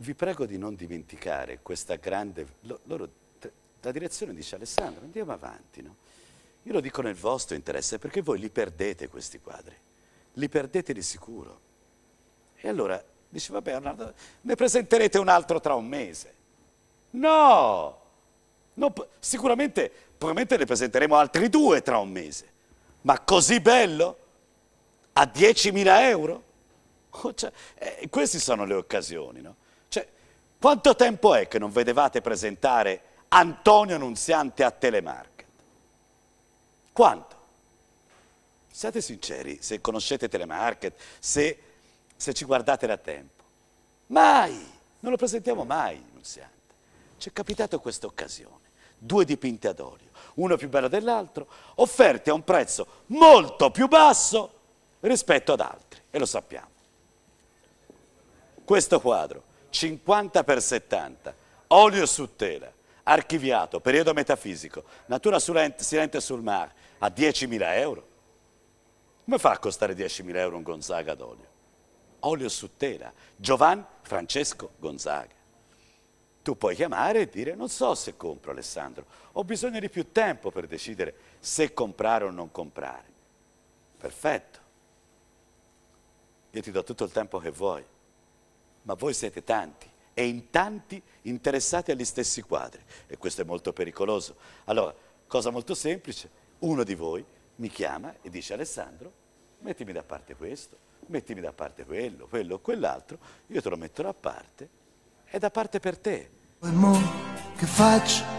vi prego di non dimenticare questa grande... Loro, la direzione dice Alessandro, andiamo avanti, no? Io lo dico nel vostro interesse perché voi li perdete questi quadri, li perdete di sicuro. E allora dice, vabbè, ne presenterete un altro tra un mese. No! No, sicuramente, probabilmente ne presenteremo altri due tra un mese. Ma così bello? A 10.000 euro? Oh, cioè, eh, queste sono le occasioni, no? Cioè, quanto tempo è che non vedevate presentare Antonio Nunziante a telemarket? Quanto? Siate sinceri, se conoscete telemarket, se, se ci guardate da tempo. Mai! Non lo presentiamo mai, Nunziante. Ci è capitato questa occasione. Due dipinte ad olio, uno più bello dell'altro, offerti a un prezzo molto più basso rispetto ad altri, e lo sappiamo. Questo quadro 50 per 70, olio su tela, archiviato, periodo metafisico, natura silente sul mare, a 10.000 euro. Come fa a costare 10.000 euro un Gonzaga d'olio? Olio su tela, Giovan Francesco Gonzaga. Tu puoi chiamare e dire non so se compro Alessandro, ho bisogno di più tempo per decidere se comprare o non comprare. Perfetto. Io ti do tutto il tempo che vuoi ma voi siete tanti e in tanti interessati agli stessi quadri e questo è molto pericoloso. Allora, cosa molto semplice, uno di voi mi chiama e dice Alessandro, mettimi da parte questo, mettimi da parte quello, quello, o quell'altro, io te lo metto da parte, è da parte per te. mondo che faccio?